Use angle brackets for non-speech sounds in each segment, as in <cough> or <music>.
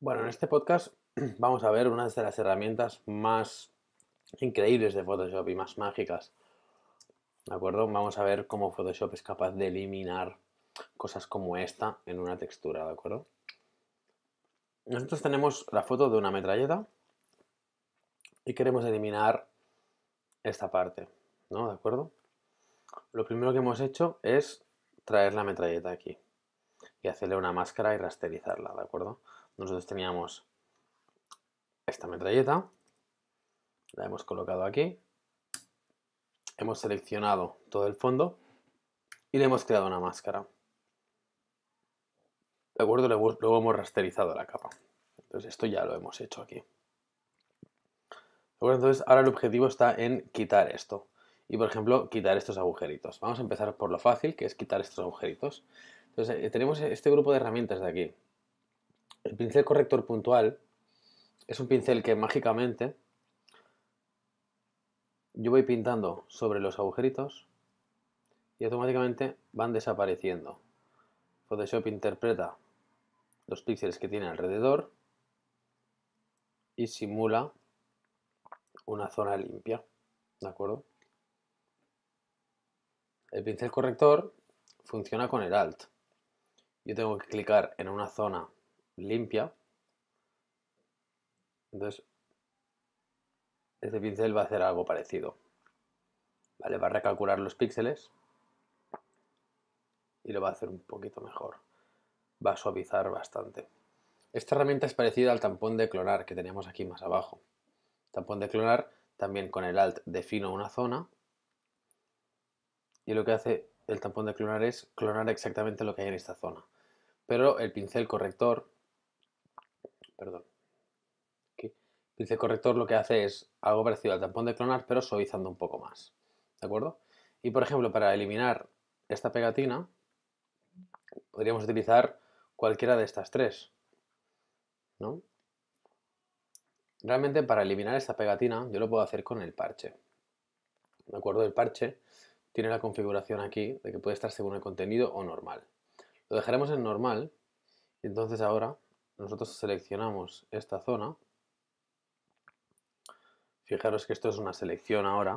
Bueno, en este podcast <clears throat> vamos a ver una de las herramientas más increíbles de Photoshop y más mágicas. ¿De acuerdo? Vamos a ver cómo Photoshop es capaz de eliminar cosas como esta en una textura, ¿de acuerdo? Nosotros tenemos la foto de una metralleta y queremos eliminar esta parte, ¿no? ¿De acuerdo? Lo primero que hemos hecho es traer la metralleta aquí y hacerle una máscara y rasterizarla, ¿de acuerdo? nosotros teníamos esta metralleta, la hemos colocado aquí, hemos seleccionado todo el fondo y le hemos creado una máscara. De acuerdo, luego hemos rasterizado la capa. Entonces esto ya lo hemos hecho aquí. Entonces ahora el objetivo está en quitar esto. Y por ejemplo, quitar estos agujeritos. Vamos a empezar por lo fácil, que es quitar estos agujeritos. Entonces eh, tenemos este grupo de herramientas de aquí. El pincel corrector puntual es un pincel que mágicamente yo voy pintando sobre los agujeritos y automáticamente van desapareciendo. Photoshop interpreta los píxeles que tiene alrededor y simula una zona limpia. ¿De acuerdo? El pincel corrector funciona con el Alt. Yo tengo que clicar en una zona limpia. Entonces, este pincel va a hacer algo parecido. Vale, va a recalcular los píxeles y lo va a hacer un poquito mejor. Va a suavizar bastante. Esta herramienta es parecida al tampón de clonar que teníamos aquí más abajo. Tampón de clonar, también con el Alt defino una zona y lo que hace el tampón de clonar es clonar exactamente lo que hay en esta zona. Pero el pincel corrector perdón. El Pincel corrector lo que hace es algo parecido al tampón de clonar, pero suavizando un poco más. ¿De acuerdo? Y por ejemplo, para eliminar esta pegatina, podríamos utilizar cualquiera de estas tres. ¿No? Realmente para eliminar esta pegatina yo lo puedo hacer con el parche. ¿De acuerdo? El parche tiene la configuración aquí de que puede estar según el contenido o normal. Lo dejaremos en normal y entonces ahora nosotros seleccionamos esta zona, fijaros que esto es una selección ahora,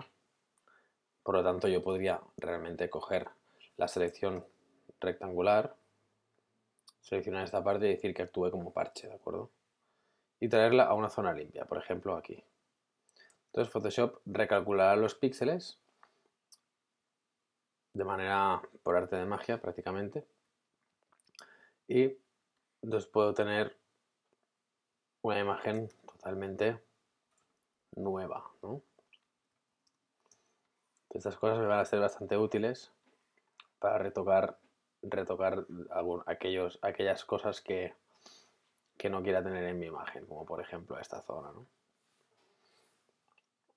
por lo tanto yo podría realmente coger la selección rectangular, seleccionar esta parte y decir que actúe como parche, ¿de acuerdo? Y traerla a una zona limpia, por ejemplo aquí. Entonces Photoshop recalculará los píxeles de manera por arte de magia prácticamente y entonces puedo tener una imagen totalmente nueva, ¿no? estas cosas me van a ser bastante útiles para retocar, retocar aquellos, aquellas cosas que, que no quiera tener en mi imagen, como por ejemplo esta zona, ¿no?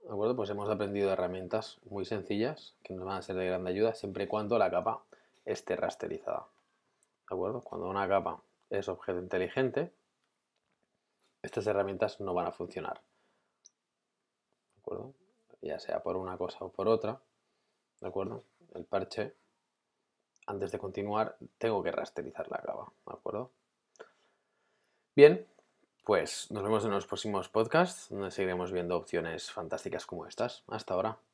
¿De acuerdo? Pues hemos aprendido herramientas muy sencillas que nos van a ser de gran ayuda siempre y cuando la capa esté rasterizada. ¿De acuerdo? Cuando una capa es objeto inteligente, estas herramientas no van a funcionar. ¿De acuerdo? Ya sea por una cosa o por otra. ¿De acuerdo? El parche, antes de continuar, tengo que rasterizar la cava. ¿De acuerdo? Bien, pues nos vemos en los próximos podcasts, donde seguiremos viendo opciones fantásticas como estas. Hasta ahora.